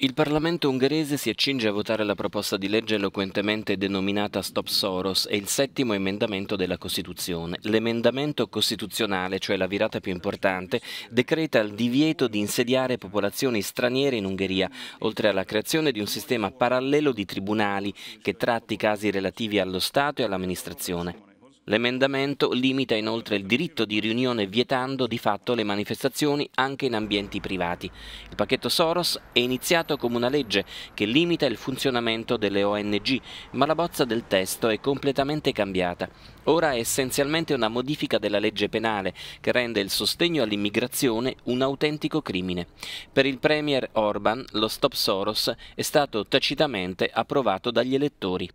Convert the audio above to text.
Il Parlamento ungherese si accinge a votare la proposta di legge eloquentemente denominata Stop Soros e il settimo emendamento della Costituzione. L'emendamento costituzionale, cioè la virata più importante, decreta il divieto di insediare popolazioni straniere in Ungheria, oltre alla creazione di un sistema parallelo di tribunali che tratti casi relativi allo Stato e all'amministrazione. L'emendamento limita inoltre il diritto di riunione vietando di fatto le manifestazioni anche in ambienti privati. Il pacchetto Soros è iniziato come una legge che limita il funzionamento delle ONG, ma la bozza del testo è completamente cambiata. Ora è essenzialmente una modifica della legge penale che rende il sostegno all'immigrazione un autentico crimine. Per il premier Orban lo Stop Soros è stato tacitamente approvato dagli elettori.